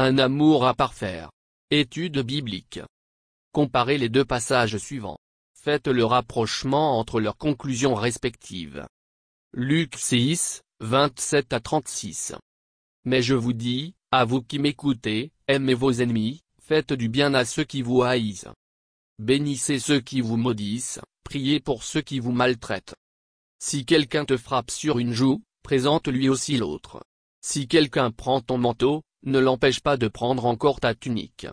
Un amour à parfaire. Étude biblique. Comparez les deux passages suivants. Faites le rapprochement entre leurs conclusions respectives. Luc 6, 27 à 36. Mais je vous dis, à vous qui m'écoutez, aimez vos ennemis, faites du bien à ceux qui vous haïssent. Bénissez ceux qui vous maudissent, priez pour ceux qui vous maltraitent. Si quelqu'un te frappe sur une joue, présente-lui aussi l'autre. Si quelqu'un prend ton manteau, ne l'empêche pas de prendre encore ta tunique.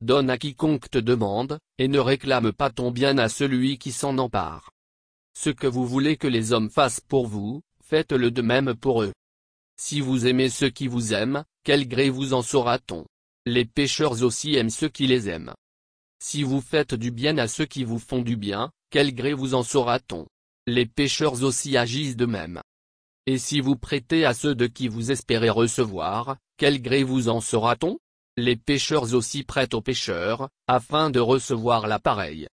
Donne à quiconque te demande, et ne réclame pas ton bien à celui qui s'en empare. Ce que vous voulez que les hommes fassent pour vous, faites-le de même pour eux. Si vous aimez ceux qui vous aiment, quel gré vous en saura-t-on Les pécheurs aussi aiment ceux qui les aiment. Si vous faites du bien à ceux qui vous font du bien, quel gré vous en saura-t-on Les pécheurs aussi agissent de même. Et si vous prêtez à ceux de qui vous espérez recevoir, quel gré vous en sera-t-on Les pécheurs aussi prêtent aux pécheurs, afin de recevoir l'appareil.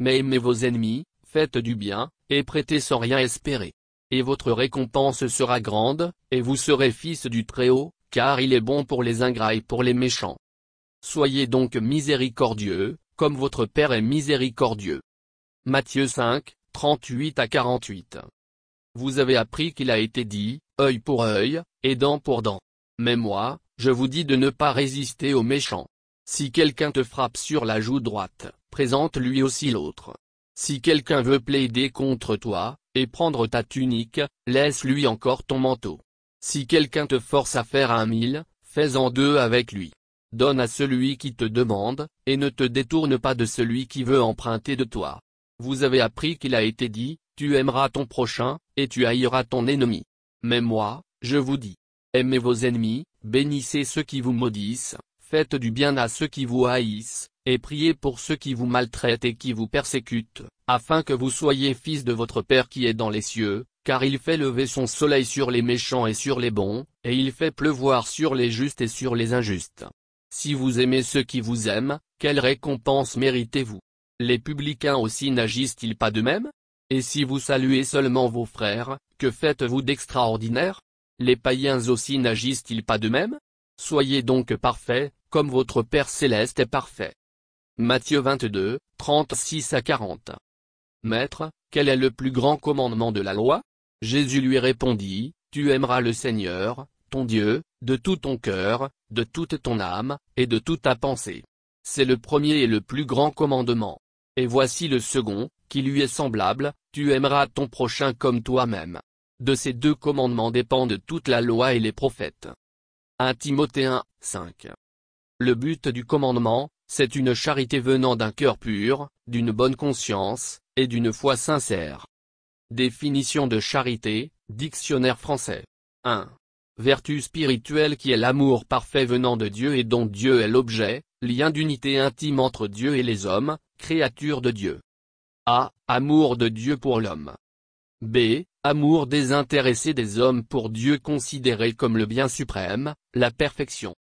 Mais aimez vos ennemis, faites du bien, et prêtez sans rien espérer. Et votre récompense sera grande, et vous serez fils du Très-Haut, car il est bon pour les ingrats et pour les méchants. Soyez donc miséricordieux, comme votre Père est miséricordieux. Matthieu 5, 38 à 48. Vous avez appris qu'il a été dit, œil pour œil, et dent pour dent. Mais moi, je vous dis de ne pas résister aux méchants. Si quelqu'un te frappe sur la joue droite, présente-lui aussi l'autre. Si quelqu'un veut plaider contre toi, et prendre ta tunique, laisse-lui encore ton manteau. Si quelqu'un te force à faire un mille, fais-en deux avec lui. Donne à celui qui te demande, et ne te détourne pas de celui qui veut emprunter de toi. Vous avez appris qu'il a été dit, tu aimeras ton prochain, et tu haïras ton ennemi. Mais moi, je vous dis, Aimez vos ennemis, bénissez ceux qui vous maudissent, faites du bien à ceux qui vous haïssent, et priez pour ceux qui vous maltraitent et qui vous persécutent, afin que vous soyez fils de votre Père qui est dans les cieux, car il fait lever son soleil sur les méchants et sur les bons, et il fait pleuvoir sur les justes et sur les injustes. Si vous aimez ceux qui vous aiment, quelle récompense méritez-vous Les publicains aussi n'agissent-ils pas de même Et si vous saluez seulement vos frères, que faites-vous d'extraordinaire les païens aussi n'agissent-ils pas de même Soyez donc parfaits, comme votre Père céleste est parfait. Matthieu 22, 36 à 40. Maître, quel est le plus grand commandement de la loi Jésus lui répondit, Tu aimeras le Seigneur, ton Dieu, de tout ton cœur, de toute ton âme, et de toute ta pensée. C'est le premier et le plus grand commandement. Et voici le second, qui lui est semblable, tu aimeras ton prochain comme toi-même. De ces deux commandements dépendent toute la loi et les prophètes. 1 Timothée 1, 5. Le but du commandement, c'est une charité venant d'un cœur pur, d'une bonne conscience, et d'une foi sincère. Définition de charité, dictionnaire français. 1. Vertu spirituelle qui est l'amour parfait venant de Dieu et dont Dieu est l'objet, lien d'unité intime entre Dieu et les hommes, créature de Dieu. A. Amour de Dieu pour l'homme. B amour désintéressé des hommes pour Dieu considéré comme le bien suprême, la perfection.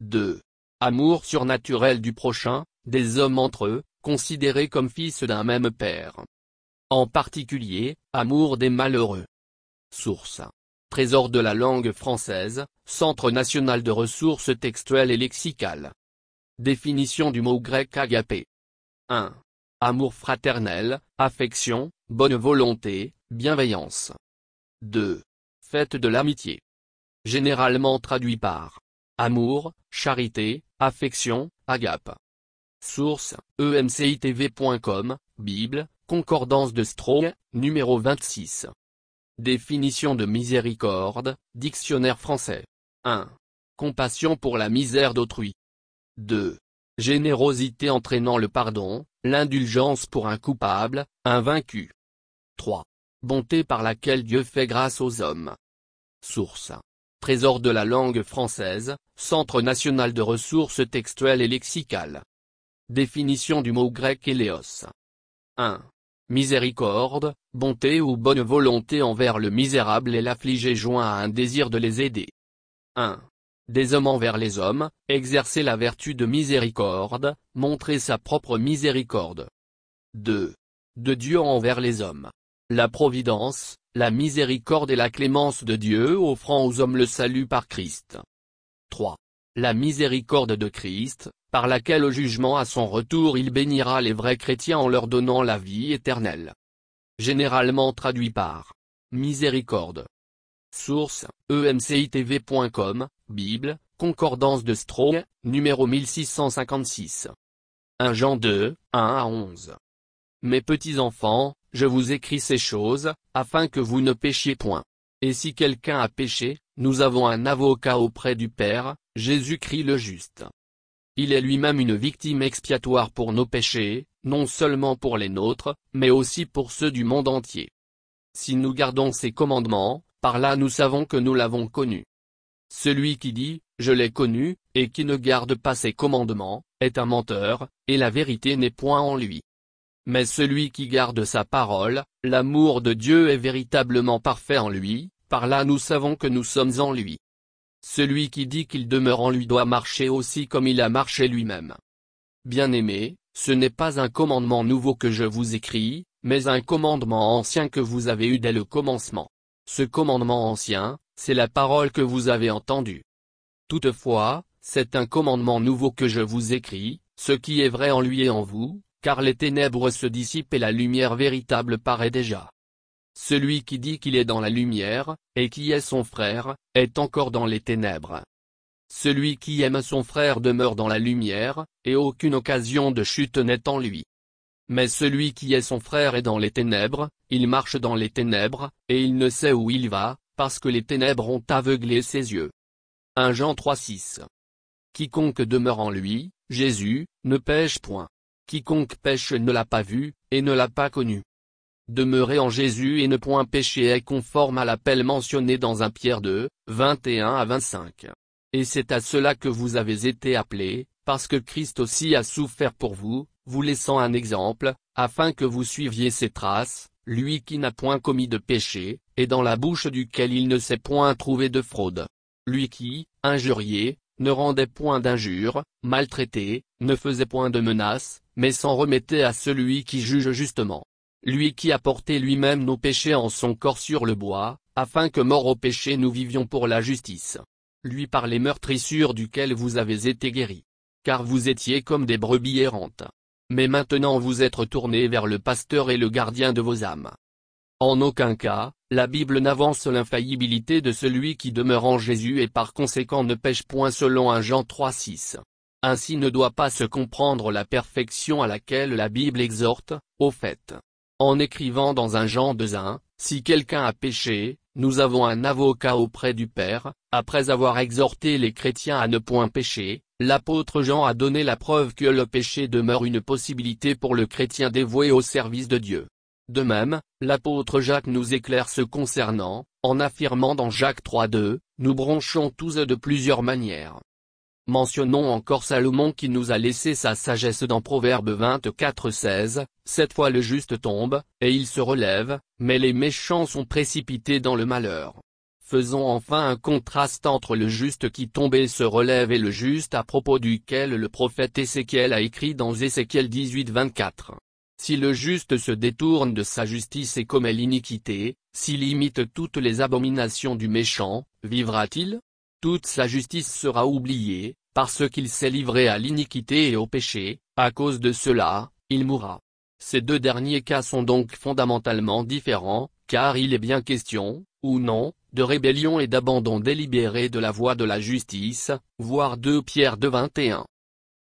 2. Amour surnaturel du prochain, des hommes entre eux, considérés comme fils d'un même père. En particulier, amour des malheureux. Source. Trésor de la langue française, Centre national de ressources textuelles et lexicales. Définition du mot grec agapé. 1. Amour fraternel, affection, bonne volonté, Bienveillance. 2. Fête de l'amitié. Généralement traduit par amour, charité, affection, agape. Source, emcitv.com, Bible, Concordance de Strong, numéro 26. Définition de miséricorde, Dictionnaire français. 1. Compassion pour la misère d'autrui. 2. Générosité entraînant le pardon, l'indulgence pour un coupable, un vaincu. 3 bonté par laquelle Dieu fait grâce aux hommes. Source. Trésor de la langue française, Centre national de ressources textuelles et lexicales. Définition du mot grec éléos. 1. Miséricorde, bonté ou bonne volonté envers le misérable et l'affligé joint à un désir de les aider. 1. Des hommes envers les hommes, exercer la vertu de miséricorde, montrer sa propre miséricorde. 2. De Dieu envers les hommes la providence, la miséricorde et la clémence de Dieu offrant aux hommes le salut par Christ. 3. La miséricorde de Christ, par laquelle au jugement à son retour il bénira les vrais chrétiens en leur donnant la vie éternelle. Généralement traduit par miséricorde. Source, emcitv.com, Bible, Concordance de Strong, numéro 1656. 1 Jean 2, 1 à 11. Mes petits-enfants, je vous écris ces choses, afin que vous ne péchiez point. Et si quelqu'un a péché, nous avons un avocat auprès du Père, Jésus-Christ le juste. Il est lui-même une victime expiatoire pour nos péchés, non seulement pour les nôtres, mais aussi pour ceux du monde entier. Si nous gardons ses commandements, par là nous savons que nous l'avons connu. Celui qui dit, je l'ai connu, et qui ne garde pas ses commandements, est un menteur, et la vérité n'est point en lui mais celui qui garde sa parole, l'amour de Dieu est véritablement parfait en lui, par là nous savons que nous sommes en lui. Celui qui dit qu'il demeure en lui doit marcher aussi comme il a marché lui-même. bien aimé ce n'est pas un commandement nouveau que je vous écris, mais un commandement ancien que vous avez eu dès le commencement. Ce commandement ancien, c'est la parole que vous avez entendue. Toutefois, c'est un commandement nouveau que je vous écris, ce qui est vrai en lui et en vous, car les ténèbres se dissipent et la lumière véritable paraît déjà. Celui qui dit qu'il est dans la lumière, et qui est son frère, est encore dans les ténèbres. Celui qui aime son frère demeure dans la lumière, et aucune occasion de chute n'est en lui. Mais celui qui est son frère est dans les ténèbres, il marche dans les ténèbres, et il ne sait où il va, parce que les ténèbres ont aveuglé ses yeux. 1 Jean 3.6 Quiconque demeure en lui, Jésus, ne pêche point. Quiconque pêche ne l'a pas vu, et ne l'a pas connu. Demeurez en Jésus et ne point pécher est conforme à l'appel mentionné dans 1 Pierre 2, 21 à 25. Et c'est à cela que vous avez été appelés, parce que Christ aussi a souffert pour vous, vous laissant un exemple, afin que vous suiviez ses traces, lui qui n'a point commis de péché, et dans la bouche duquel il ne s'est point trouvé de fraude. Lui qui, injurié, ne rendait point d'injures, maltraité, ne faisait point de menaces, mais s'en remettez à celui qui juge justement. Lui qui a porté lui-même nos péchés en son corps sur le bois, afin que mort au péché nous vivions pour la justice. Lui par les meurtrissures duquel vous avez été guéris. Car vous étiez comme des brebis errantes. Mais maintenant vous êtes retournés vers le pasteur et le gardien de vos âmes. En aucun cas, la Bible n'avance l'infaillibilité de celui qui demeure en Jésus et par conséquent ne pêche point selon un Jean 3.6. Ainsi ne doit pas se comprendre la perfection à laquelle la Bible exhorte, au fait. En écrivant dans un Jean 2.1, si quelqu'un a péché, nous avons un avocat auprès du Père, après avoir exhorté les chrétiens à ne point pécher, l'apôtre Jean a donné la preuve que le péché demeure une possibilité pour le chrétien dévoué au service de Dieu. De même, l'apôtre Jacques nous éclaire ce concernant, en affirmant dans Jacques 3.2, nous bronchons tous de plusieurs manières. Mentionnons encore Salomon qui nous a laissé sa sagesse dans Proverbe 24-16, Cette fois le juste tombe, et il se relève, mais les méchants sont précipités dans le malheur. Faisons enfin un contraste entre le juste qui tombe et se relève et le juste à propos duquel le prophète Ézéchiel a écrit dans Ézéchiel 18-24. Si le juste se détourne de sa justice et commet l'iniquité, s'il imite toutes les abominations du méchant, vivra-t-il toute sa justice sera oubliée, parce qu'il s'est livré à l'iniquité et au péché, à cause de cela, il mourra. Ces deux derniers cas sont donc fondamentalement différents, car il est bien question, ou non, de rébellion et d'abandon délibéré de la voie de la justice, voire 2 Pierre de 21.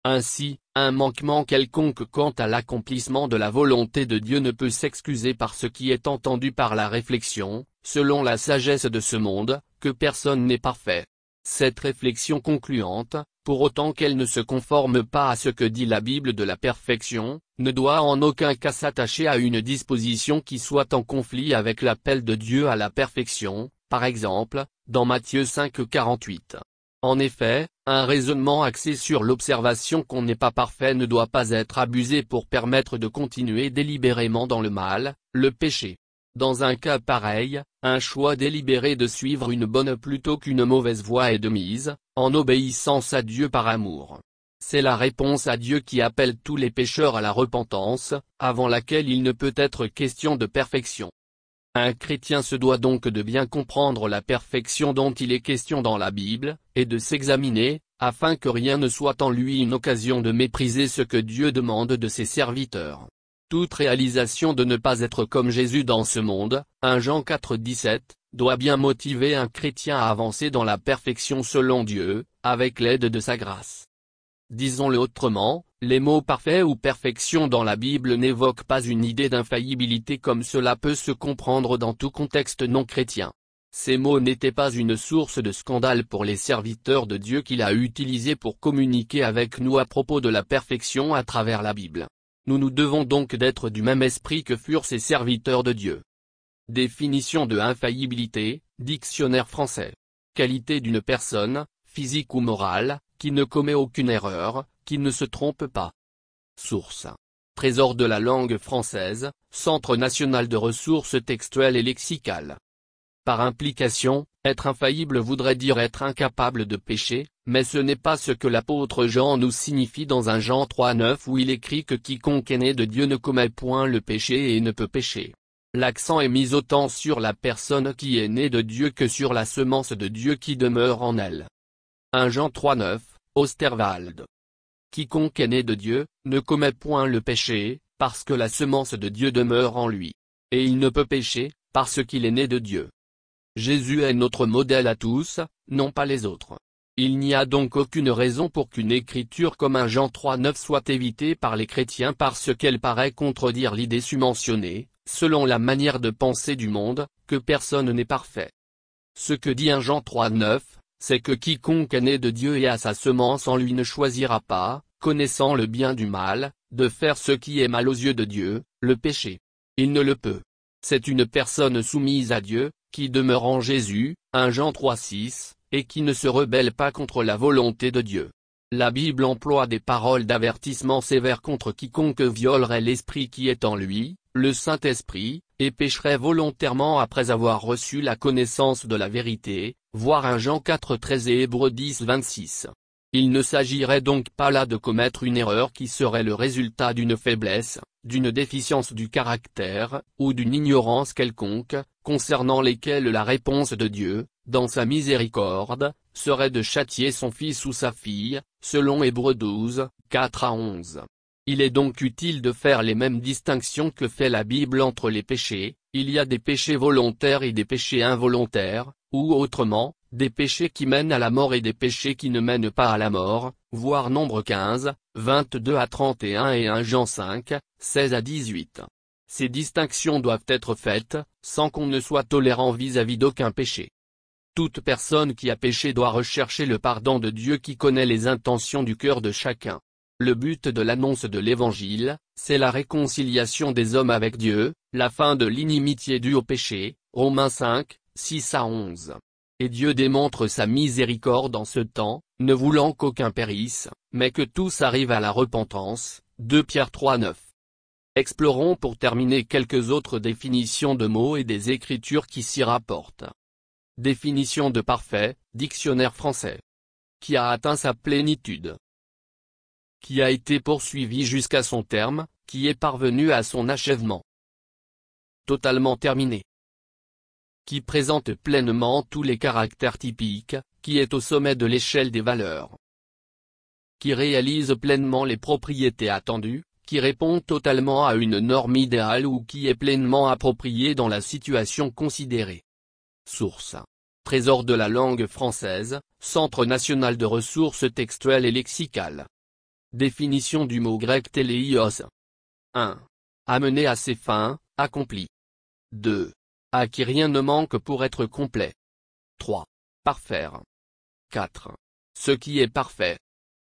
Ainsi, un manquement quelconque quant à l'accomplissement de la volonté de Dieu ne peut s'excuser par ce qui est entendu par la réflexion, selon la sagesse de ce monde, que personne n'est parfait. Cette réflexion concluante, pour autant qu'elle ne se conforme pas à ce que dit la Bible de la perfection, ne doit en aucun cas s'attacher à une disposition qui soit en conflit avec l'appel de Dieu à la perfection, par exemple, dans Matthieu 5.48. En effet, un raisonnement axé sur l'observation qu'on n'est pas parfait ne doit pas être abusé pour permettre de continuer délibérément dans le mal, le péché. Dans un cas pareil, un choix délibéré de suivre une bonne plutôt qu'une mauvaise voie est de mise, en obéissance à Dieu par amour. C'est la réponse à Dieu qui appelle tous les pécheurs à la repentance, avant laquelle il ne peut être question de perfection. Un chrétien se doit donc de bien comprendre la perfection dont il est question dans la Bible, et de s'examiner, afin que rien ne soit en lui une occasion de mépriser ce que Dieu demande de ses serviteurs. Toute réalisation de ne pas être comme Jésus dans ce monde, 1 Jean 4.17, doit bien motiver un chrétien à avancer dans la perfection selon Dieu, avec l'aide de sa grâce. Disons-le autrement, les mots parfait ou perfection dans la Bible n'évoquent pas une idée d'infaillibilité comme cela peut se comprendre dans tout contexte non chrétien. Ces mots n'étaient pas une source de scandale pour les serviteurs de Dieu qu'il a utilisés pour communiquer avec nous à propos de la perfection à travers la Bible. Nous nous devons donc d'être du même esprit que furent ces serviteurs de Dieu. Définition de infaillibilité, dictionnaire français. Qualité d'une personne, physique ou morale, qui ne commet aucune erreur, qui ne se trompe pas. Source. Trésor de la langue française, Centre national de ressources textuelles et lexicales. Par implication, être infaillible voudrait dire être incapable de pécher, mais ce n'est pas ce que l'apôtre Jean nous signifie dans un Jean 3.9 où il écrit que quiconque est né de Dieu ne commet point le péché et ne peut pécher. L'accent est mis autant sur la personne qui est née de Dieu que sur la semence de Dieu qui demeure en elle. 1 Jean 3.9, Osterwald. Quiconque est né de Dieu, ne commet point le péché, parce que la semence de Dieu demeure en lui. Et il ne peut pécher, parce qu'il est né de Dieu. Jésus est notre modèle à tous, non pas les autres. Il n'y a donc aucune raison pour qu'une écriture comme un Jean 3.9 soit évitée par les chrétiens parce qu'elle paraît contredire l'idée submentionnée, selon la manière de penser du monde, que personne n'est parfait. Ce que dit un Jean 3.9, c'est que quiconque est né de Dieu et a sa semence en lui ne choisira pas, connaissant le bien du mal, de faire ce qui est mal aux yeux de Dieu, le péché. Il ne le peut. C'est une personne soumise à Dieu, qui demeure en Jésus, 1 Jean 3.6, et qui ne se rebelle pas contre la volonté de Dieu. La Bible emploie des paroles d'avertissement sévères contre quiconque violerait l'esprit qui est en lui, le Saint-Esprit, et pécherait volontairement après avoir reçu la connaissance de la vérité, voir 1 Jean 4-13 et Hébreux 10-26. Il ne s'agirait donc pas là de commettre une erreur qui serait le résultat d'une faiblesse, d'une déficience du caractère, ou d'une ignorance quelconque, concernant lesquelles la réponse de Dieu, dans sa miséricorde, serait de châtier son fils ou sa fille, selon Hébreux 12, 4 à 11. Il est donc utile de faire les mêmes distinctions que fait la Bible entre les péchés, il y a des péchés volontaires et des péchés involontaires, ou autrement, des péchés qui mènent à la mort et des péchés qui ne mènent pas à la mort, voire nombre 15, 22 à 31 et 1 Jean 5, 16 à 18. Ces distinctions doivent être faites, sans qu'on ne soit tolérant vis-à-vis d'aucun péché. Toute personne qui a péché doit rechercher le pardon de Dieu qui connaît les intentions du cœur de chacun. Le but de l'annonce de l'Évangile, c'est la réconciliation des hommes avec Dieu, la fin de l'inimitié due au péché, Romains 5, 6 à 11. Et Dieu démontre sa miséricorde en ce temps, ne voulant qu'aucun périsse, mais que tous arrivent à la repentance. 2 Pierre 3 9. Explorons pour terminer quelques autres définitions de mots et des écritures qui s'y rapportent. Définition de parfait, dictionnaire français. Qui a atteint sa plénitude. Qui a été poursuivi jusqu'à son terme, qui est parvenu à son achèvement. Totalement terminé qui présente pleinement tous les caractères typiques, qui est au sommet de l'échelle des valeurs, qui réalise pleinement les propriétés attendues, qui répond totalement à une norme idéale ou qui est pleinement appropriée dans la situation considérée. Source. Trésor de la langue française, Centre national de ressources textuelles et lexicales. Définition du mot grec téléios. 1. Amener à ses fins, accompli. 2 à qui rien ne manque pour être complet. 3. Parfaire. 4. Ce qui est parfait.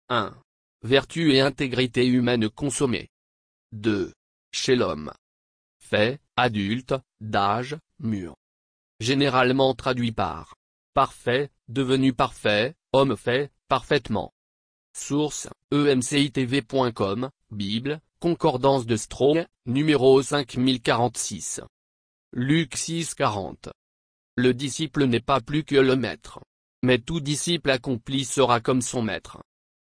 1. Vertu et intégrité humaine consommée. 2. Chez l'homme. Fait, adulte, d'âge, mûr. Généralement traduit par parfait, devenu parfait, homme fait, parfaitement. Source, emcitv.com, Bible, Concordance de Strong, numéro 5046. Luc 6,40. Le disciple n'est pas plus que le maître. Mais tout disciple accompli sera comme son maître.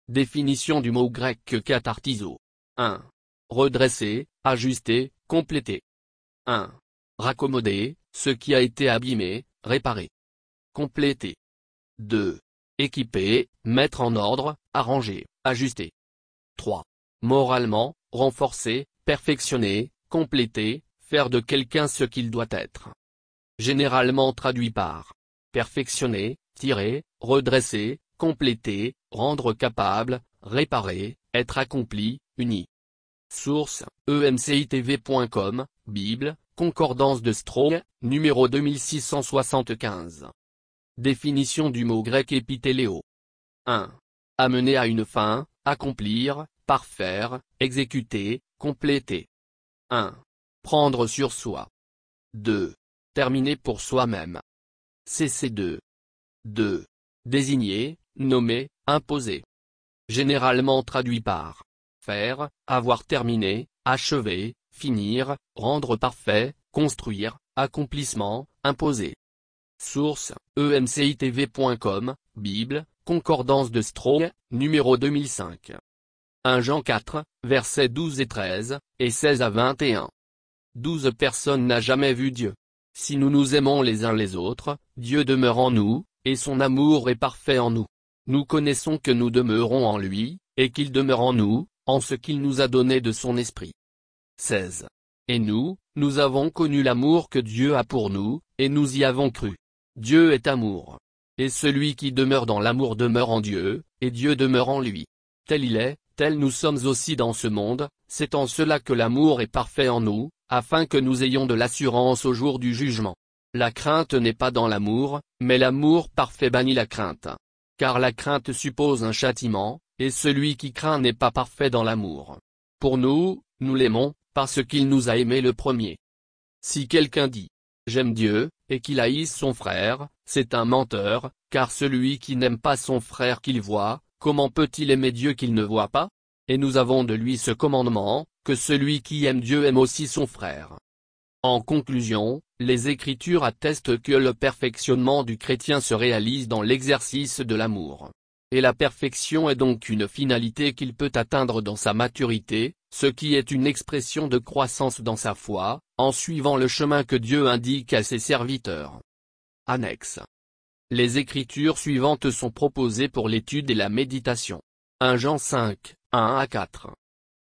Définition du mot grec katartizo. 1. Redresser, ajuster, compléter. 1. Raccommoder, ce qui a été abîmé, réparer. Compléter. 2. Équiper, mettre en ordre, arranger, ajuster. 3. Moralement, renforcer, perfectionner, compléter, Faire de quelqu'un ce qu'il doit être. Généralement traduit par perfectionner, tirer, redresser, compléter, rendre capable, réparer, être accompli, uni. Source, emcitv.com, Bible, Concordance de Strong, numéro 2675. Définition du mot grec épithéléo. 1. Amener à une fin, accomplir, parfaire, exécuter, compléter. 1. Prendre sur soi. 2. Terminer pour soi-même. Cc 2. 2. Désigner, nommer, imposer. Généralement traduit par. Faire, avoir terminé, achever, finir, rendre parfait, construire, accomplissement, imposer. Source, emcitv.com, Bible, Concordance de Strong, numéro 2005. 1 Jean 4, versets 12 et 13, et 16 à 21 douze personnes n'a jamais vu Dieu. Si nous nous aimons les uns les autres, Dieu demeure en nous, et son amour est parfait en nous. Nous connaissons que nous demeurons en lui, et qu'il demeure en nous, en ce qu'il nous a donné de son esprit. 16. Et nous, nous avons connu l'amour que Dieu a pour nous, et nous y avons cru. Dieu est amour. Et celui qui demeure dans l'amour demeure en Dieu, et Dieu demeure en lui. Tel il est, nous sommes aussi dans ce monde, c'est en cela que l'amour est parfait en nous, afin que nous ayons de l'assurance au jour du jugement. La crainte n'est pas dans l'amour, mais l'amour parfait bannit la crainte. Car la crainte suppose un châtiment, et celui qui craint n'est pas parfait dans l'amour. Pour nous, nous l'aimons, parce qu'il nous a aimés le premier. Si quelqu'un dit ⁇ J'aime Dieu ⁇ et qu'il haïsse son frère, c'est un menteur, car celui qui n'aime pas son frère qu'il voit, Comment peut-il aimer Dieu qu'il ne voit pas Et nous avons de lui ce commandement, que celui qui aime Dieu aime aussi son frère. En conclusion, les Écritures attestent que le perfectionnement du chrétien se réalise dans l'exercice de l'amour. Et la perfection est donc une finalité qu'il peut atteindre dans sa maturité, ce qui est une expression de croissance dans sa foi, en suivant le chemin que Dieu indique à ses serviteurs. Annexe les écritures suivantes sont proposées pour l'étude et la méditation. 1 Jean 5, 1 à 4.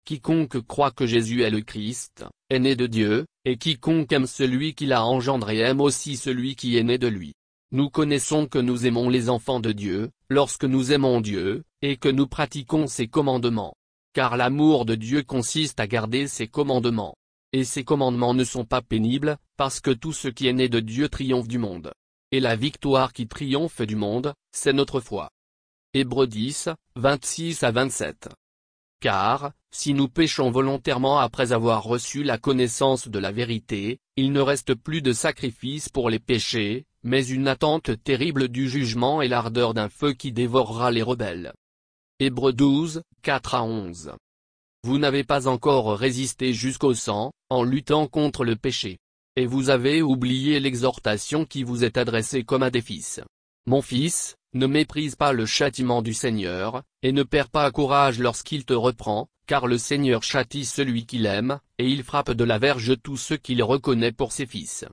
Quiconque croit que Jésus est le Christ, est né de Dieu, et quiconque aime celui qui l'a engendré aime aussi celui qui est né de lui. Nous connaissons que nous aimons les enfants de Dieu, lorsque nous aimons Dieu, et que nous pratiquons ses commandements. Car l'amour de Dieu consiste à garder ses commandements. Et ses commandements ne sont pas pénibles, parce que tout ce qui est né de Dieu triomphe du monde et la victoire qui triomphe du monde, c'est notre foi. Hébreu 10, 26 à 27. Car, si nous péchons volontairement après avoir reçu la connaissance de la vérité, il ne reste plus de sacrifice pour les péchés, mais une attente terrible du jugement et l'ardeur d'un feu qui dévorera les rebelles. Hébreu 12, 4 à 11. Vous n'avez pas encore résisté jusqu'au sang, en luttant contre le péché et vous avez oublié l'exhortation qui vous est adressée comme à des fils. Mon fils, ne méprise pas le châtiment du Seigneur, et ne perds pas courage lorsqu'il te reprend, car le Seigneur châtie celui qu'il aime, et il frappe de la verge tous ceux qu'il reconnaît pour ses fils.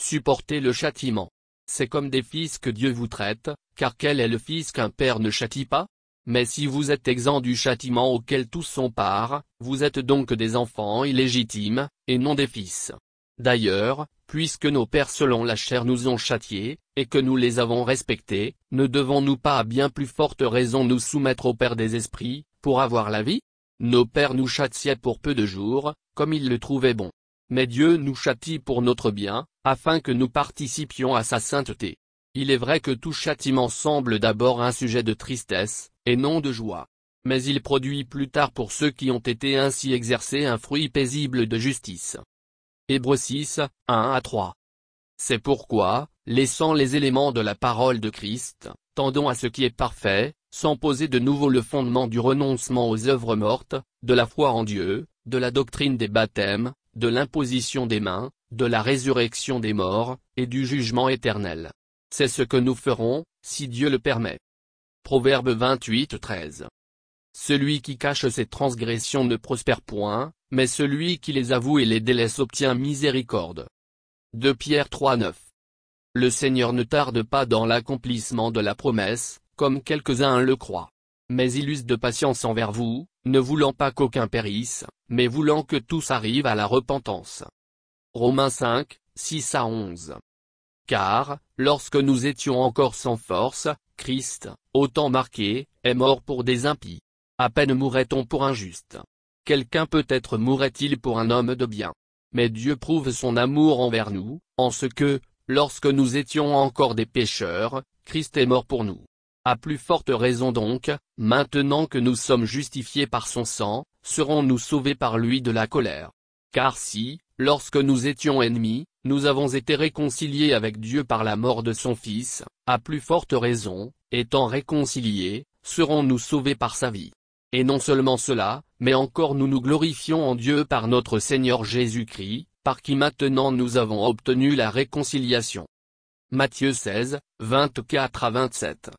Supportez le châtiment. C'est comme des fils que Dieu vous traite, car quel est le fils qu'un père ne châtie pas Mais si vous êtes exempt du châtiment auquel tous sont part, vous êtes donc des enfants illégitimes, et non des fils. D'ailleurs, puisque nos pères selon la chair nous ont châtiés, et que nous les avons respectés, ne devons-nous pas à bien plus forte raison nous soumettre au Père des esprits, pour avoir la vie Nos pères nous châtiaient pour peu de jours, comme ils le trouvaient bon. Mais Dieu nous châtie pour notre bien, afin que nous participions à sa sainteté. Il est vrai que tout châtiment semble d'abord un sujet de tristesse, et non de joie. Mais il produit plus tard pour ceux qui ont été ainsi exercés un fruit paisible de justice. Hébreux 6, 1 à 3. C'est pourquoi, laissant les éléments de la parole de Christ, tendons à ce qui est parfait, sans poser de nouveau le fondement du renoncement aux œuvres mortes, de la foi en Dieu, de la doctrine des baptêmes, de l'imposition des mains, de la résurrection des morts, et du jugement éternel. C'est ce que nous ferons, si Dieu le permet. Proverbe 28 13 celui qui cache ses transgressions ne prospère point, mais celui qui les avoue et les délaisse obtient miséricorde. 2 Pierre 3.9 Le Seigneur ne tarde pas dans l'accomplissement de la promesse, comme quelques-uns le croient. Mais il use de patience envers vous, ne voulant pas qu'aucun périsse, mais voulant que tous arrivent à la repentance. Romains 5, 6 à 11. Car, lorsque nous étions encore sans force, Christ, autant marqué, est mort pour des impies. À peine mourrait on pour un juste. Quelqu'un peut-être mourrait il pour un homme de bien. Mais Dieu prouve son amour envers nous, en ce que, lorsque nous étions encore des pécheurs, Christ est mort pour nous. À plus forte raison donc, maintenant que nous sommes justifiés par son sang, serons-nous sauvés par lui de la colère. Car si, lorsque nous étions ennemis, nous avons été réconciliés avec Dieu par la mort de son Fils, à plus forte raison, étant réconciliés, serons-nous sauvés par sa vie. Et non seulement cela, mais encore nous nous glorifions en Dieu par notre Seigneur Jésus-Christ, par qui maintenant nous avons obtenu la réconciliation. Matthieu 16, 24 à 27.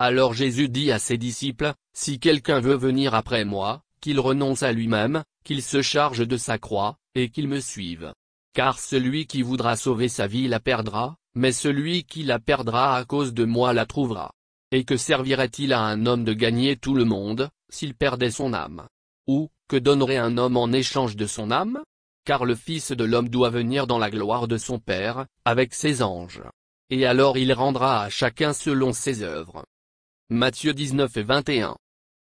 Alors Jésus dit à ses disciples, Si quelqu'un veut venir après moi, qu'il renonce à lui-même, qu'il se charge de sa croix, et qu'il me suive. Car celui qui voudra sauver sa vie la perdra, mais celui qui la perdra à cause de moi la trouvera. Et que servirait-il à un homme de gagner tout le monde, s'il perdait son âme. Ou, que donnerait un homme en échange de son âme Car le Fils de l'homme doit venir dans la gloire de son Père, avec ses anges. Et alors il rendra à chacun selon ses œuvres. Matthieu 19 et 21.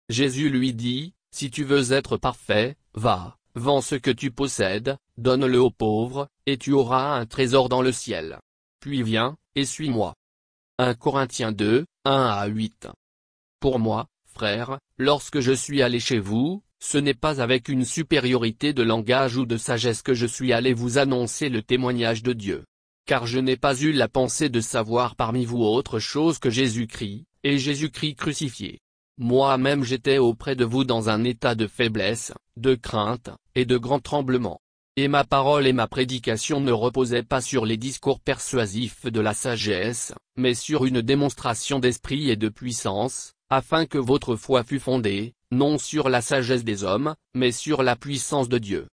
Jésus lui dit, Si tu veux être parfait, va, vends ce que tu possèdes, donne-le aux pauvres, et tu auras un trésor dans le ciel. Puis viens, et suis-moi. 1 Corinthiens 2, 1 à 8. Pour moi, « Frères, lorsque je suis allé chez vous, ce n'est pas avec une supériorité de langage ou de sagesse que je suis allé vous annoncer le témoignage de Dieu. Car je n'ai pas eu la pensée de savoir parmi vous autre chose que Jésus-Christ, et Jésus-Christ crucifié. Moi-même j'étais auprès de vous dans un état de faiblesse, de crainte, et de grand tremblement. Et ma parole et ma prédication ne reposaient pas sur les discours persuasifs de la sagesse, mais sur une démonstration d'esprit et de puissance, afin que votre foi fût fondée, non sur la sagesse des hommes, mais sur la puissance de Dieu.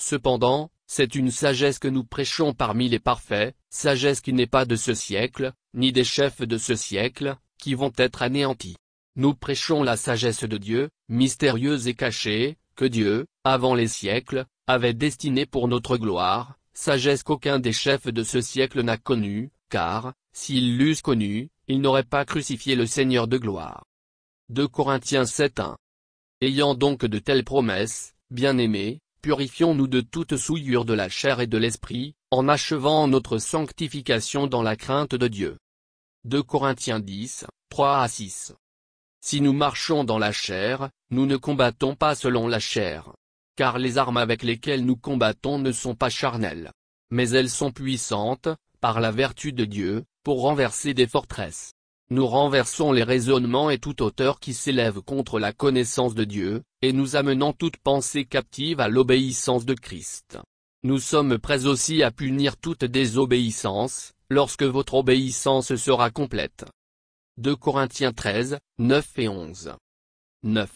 Cependant, c'est une sagesse que nous prêchons parmi les parfaits, sagesse qui n'est pas de ce siècle, ni des chefs de ce siècle, qui vont être anéantis. Nous prêchons la sagesse de Dieu, mystérieuse et cachée, que Dieu, avant les siècles, avait destinée pour notre gloire, sagesse qu'aucun des chefs de ce siècle n'a connue, car, s'ils l'eussent connue, il n'aurait pas crucifié le Seigneur de gloire. 2 Corinthiens 7.1 Ayant donc de telles promesses, bien-aimés, purifions-nous de toute souillure de la chair et de l'esprit, en achevant notre sanctification dans la crainte de Dieu. 2 Corinthiens 10, 3 à 6 si nous marchons dans la chair, nous ne combattons pas selon la chair. Car les armes avec lesquelles nous combattons ne sont pas charnelles. Mais elles sont puissantes, par la vertu de Dieu, pour renverser des forteresses. Nous renversons les raisonnements et toute hauteur qui s'élève contre la connaissance de Dieu, et nous amenons toute pensée captive à l'obéissance de Christ. Nous sommes prêts aussi à punir toute désobéissance, lorsque votre obéissance sera complète. 2 Corinthiens 13, 9 et 11. 9.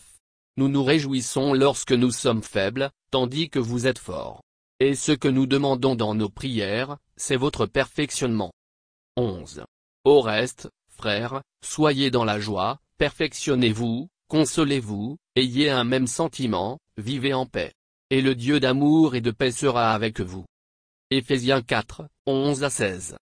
Nous nous réjouissons lorsque nous sommes faibles, tandis que vous êtes forts. Et ce que nous demandons dans nos prières, c'est votre perfectionnement. 11. Au reste, frères, soyez dans la joie, perfectionnez-vous, consolez-vous, ayez un même sentiment, vivez en paix. Et le Dieu d'amour et de paix sera avec vous. Ephésiens 4, 11 à 16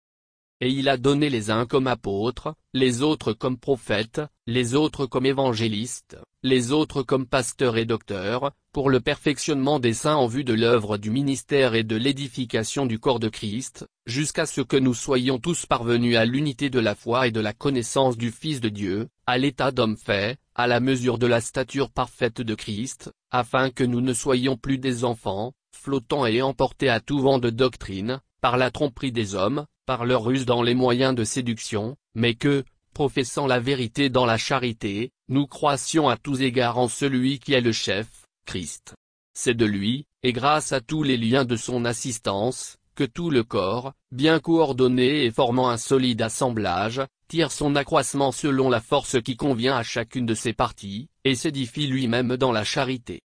et il a donné les uns comme apôtres, les autres comme prophètes, les autres comme évangélistes, les autres comme pasteurs et docteurs, pour le perfectionnement des saints en vue de l'œuvre du ministère et de l'édification du corps de Christ, jusqu'à ce que nous soyons tous parvenus à l'unité de la foi et de la connaissance du Fils de Dieu, à l'état d'homme fait, à la mesure de la stature parfaite de Christ, afin que nous ne soyons plus des enfants, flottants et emportés à tout vent de doctrine, par la tromperie des hommes, leur ruse dans les moyens de séduction, mais que, professant la vérité dans la charité, nous croissions à tous égards en celui qui est le chef, Christ. C'est de lui, et grâce à tous les liens de son assistance, que tout le corps, bien coordonné et formant un solide assemblage, tire son accroissement selon la force qui convient à chacune de ses parties, et s'édifie lui-même dans la charité.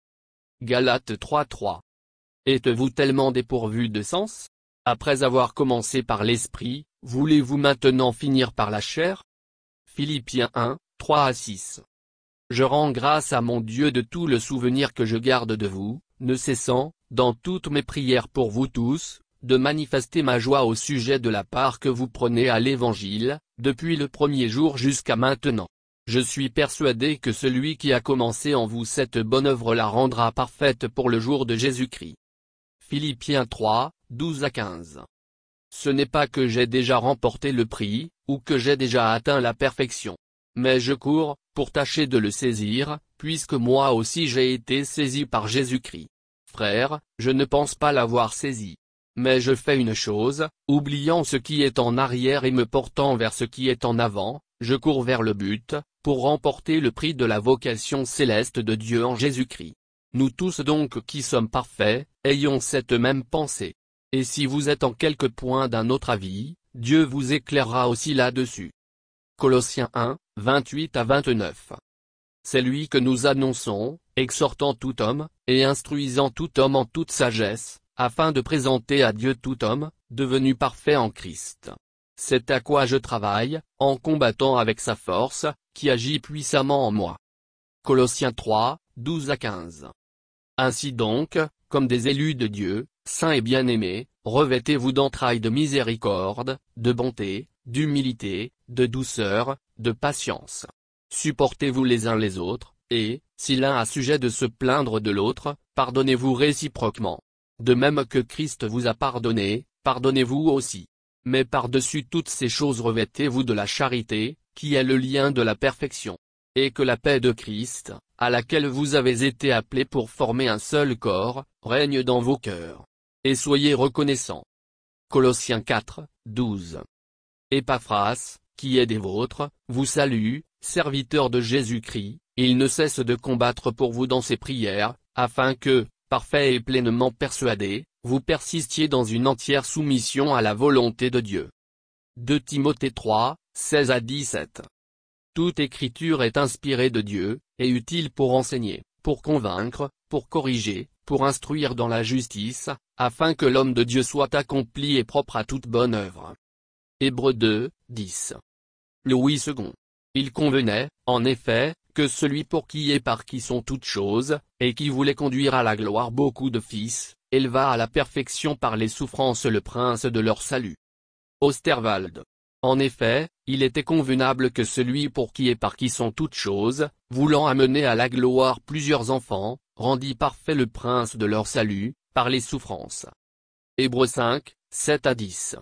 Galates 3.3 Êtes-vous tellement dépourvu de sens après avoir commencé par l'esprit, voulez-vous maintenant finir par la chair Philippiens 1, 3 à 6. Je rends grâce à mon Dieu de tout le souvenir que je garde de vous, ne cessant, dans toutes mes prières pour vous tous, de manifester ma joie au sujet de la part que vous prenez à l'Évangile, depuis le premier jour jusqu'à maintenant. Je suis persuadé que celui qui a commencé en vous cette bonne œuvre la rendra parfaite pour le jour de Jésus-Christ. Philippiens 3, 12 à 15. Ce n'est pas que j'ai déjà remporté le prix, ou que j'ai déjà atteint la perfection. Mais je cours, pour tâcher de le saisir, puisque moi aussi j'ai été saisi par Jésus-Christ. Frère, je ne pense pas l'avoir saisi. Mais je fais une chose, oubliant ce qui est en arrière et me portant vers ce qui est en avant, je cours vers le but, pour remporter le prix de la vocation céleste de Dieu en Jésus-Christ. Nous tous donc qui sommes parfaits, ayons cette même pensée. Et si vous êtes en quelque point d'un autre avis, Dieu vous éclairera aussi là-dessus. Colossiens 1, 28 à 29. C'est lui que nous annonçons, exhortant tout homme, et instruisant tout homme en toute sagesse, afin de présenter à Dieu tout homme, devenu parfait en Christ. C'est à quoi je travaille, en combattant avec sa force, qui agit puissamment en moi. Colossiens 3, 12 à 15. Ainsi donc, comme des élus de Dieu, Saint et bien-aimés, revêtez-vous d'entrailles de miséricorde, de bonté, d'humilité, de douceur, de patience. Supportez-vous les uns les autres, et, si l'un a sujet de se plaindre de l'autre, pardonnez-vous réciproquement. De même que Christ vous a pardonné, pardonnez-vous aussi. Mais par-dessus toutes ces choses revêtez-vous de la charité, qui est le lien de la perfection. Et que la paix de Christ, à laquelle vous avez été appelés pour former un seul corps, règne dans vos cœurs et soyez reconnaissants. Colossiens 4, 12. Épaphras, qui est des vôtres, vous salue, serviteur de Jésus-Christ, il ne cesse de combattre pour vous dans ses prières, afin que, parfait et pleinement persuadé, vous persistiez dans une entière soumission à la volonté de Dieu. 2 Timothée 3, 16 à 17. Toute écriture est inspirée de Dieu, et utile pour enseigner, pour convaincre, pour corriger, pour instruire dans la justice, afin que l'homme de Dieu soit accompli et propre à toute bonne œuvre. Hébreux 2, 10. Louis II. Il convenait, en effet, que celui pour qui et par qui sont toutes choses, et qui voulait conduire à la gloire beaucoup de fils, éleva à la perfection par les souffrances le prince de leur salut. Osterwald. En effet, il était convenable que celui pour qui et par qui sont toutes choses, voulant amener à la gloire plusieurs enfants, rendit parfait le prince de leur salut, par les souffrances. Hébreux 5, 7 à 10.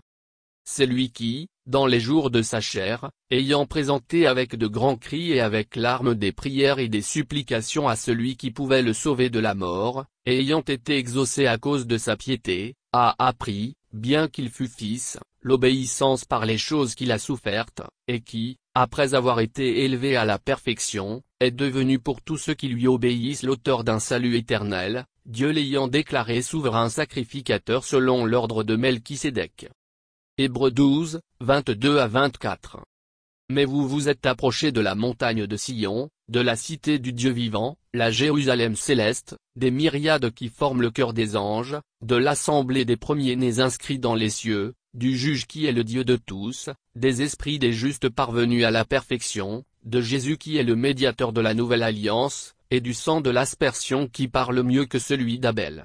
C'est lui qui, dans les jours de sa chair, ayant présenté avec de grands cris et avec larmes des prières et des supplications à celui qui pouvait le sauver de la mort, et ayant été exaucé à cause de sa piété, a appris, bien qu'il fût fils, l'obéissance par les choses qu'il a souffertes, et qui, après avoir été élevé à la perfection, est devenu pour tous ceux qui lui obéissent l'auteur d'un salut éternel, Dieu l'ayant déclaré souverain sacrificateur selon l'ordre de Melchisédek. Hébreux 12, 22 à 24. Mais vous vous êtes approché de la montagne de Sion, de la cité du Dieu vivant, la Jérusalem céleste, des myriades qui forment le cœur des anges, de l'assemblée des premiers-nés inscrits dans les cieux, du juge qui est le Dieu de tous, des esprits des justes parvenus à la perfection, de Jésus qui est le médiateur de la nouvelle alliance, et du sang de l'aspersion qui parle mieux que celui d'Abel.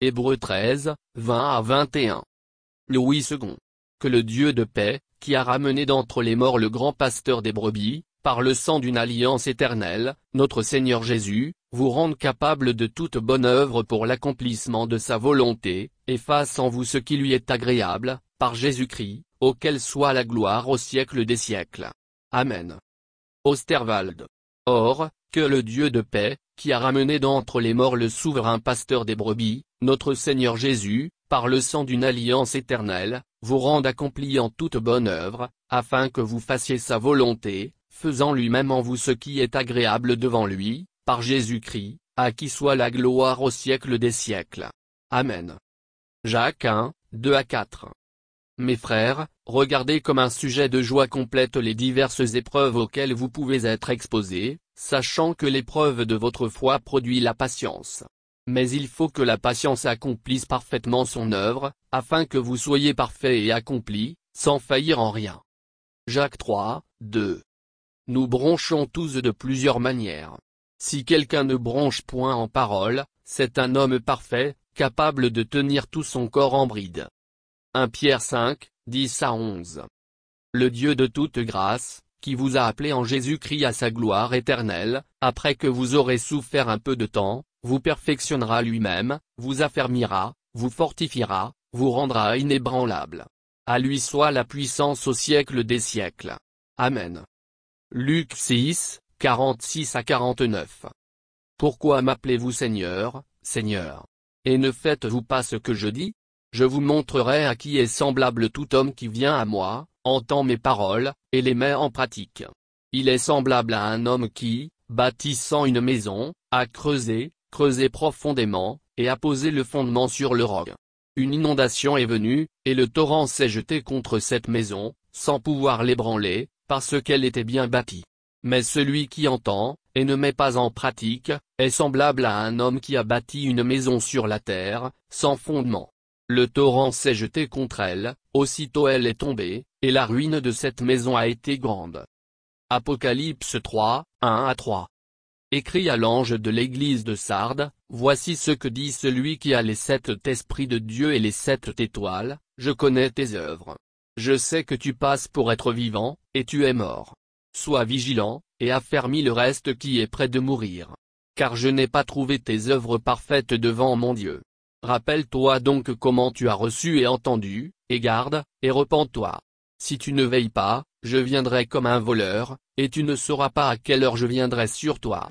Hébreux 13, 20 à 21. Louis II. Que le Dieu de paix, qui a ramené d'entre les morts le grand pasteur des brebis, par le sang d'une alliance éternelle, notre Seigneur Jésus, vous rende capable de toute bonne œuvre pour l'accomplissement de sa volonté, et fasse en vous ce qui lui est agréable, par Jésus-Christ, auquel soit la gloire au siècle des siècles. Amen. Osterwald. Or, que le Dieu de paix, qui a ramené d'entre les morts le souverain pasteur des brebis, notre Seigneur Jésus, par le sang d'une alliance éternelle, vous rende accompli en toute bonne œuvre, afin que vous fassiez sa volonté, faisant lui-même en vous ce qui est agréable devant lui, par Jésus-Christ, à qui soit la gloire au siècle des siècles. Amen. Jacques 1, 2 à 4 mes frères, regardez comme un sujet de joie complète les diverses épreuves auxquelles vous pouvez être exposés, sachant que l'épreuve de votre foi produit la patience. Mais il faut que la patience accomplisse parfaitement son œuvre, afin que vous soyez parfaits et accomplis, sans faillir en rien. Jacques 3, 2. Nous bronchons tous de plusieurs manières. Si quelqu'un ne bronche point en parole, c'est un homme parfait, capable de tenir tout son corps en bride. 1 Pierre 5, 10 à 11. Le Dieu de toute grâce, qui vous a appelé en Jésus-Christ à sa gloire éternelle, après que vous aurez souffert un peu de temps, vous perfectionnera lui-même, vous affermira, vous fortifiera, vous rendra inébranlable. À lui soit la puissance au siècle des siècles. Amen. Luc 6, 46 à 49. Pourquoi m'appelez-vous Seigneur, Seigneur Et ne faites-vous pas ce que je dis je vous montrerai à qui est semblable tout homme qui vient à moi, entend mes paroles, et les met en pratique. Il est semblable à un homme qui, bâtissant une maison, a creusé, creusé profondément, et a posé le fondement sur le roc. Une inondation est venue, et le torrent s'est jeté contre cette maison, sans pouvoir l'ébranler, parce qu'elle était bien bâtie. Mais celui qui entend, et ne met pas en pratique, est semblable à un homme qui a bâti une maison sur la terre, sans fondement. Le torrent s'est jeté contre elle, aussitôt elle est tombée, et la ruine de cette maison a été grande. Apocalypse 3, 1 à 3. Écrit à l'ange de l'église de Sardes, Voici ce que dit celui qui a les sept esprits de Dieu et les sept étoiles, je connais tes œuvres. Je sais que tu passes pour être vivant, et tu es mort. Sois vigilant, et affermis le reste qui est près de mourir. Car je n'ai pas trouvé tes œuvres parfaites devant mon Dieu. Rappelle-toi donc comment tu as reçu et entendu, et garde, et repens-toi. Si tu ne veilles pas, je viendrai comme un voleur, et tu ne sauras pas à quelle heure je viendrai sur toi.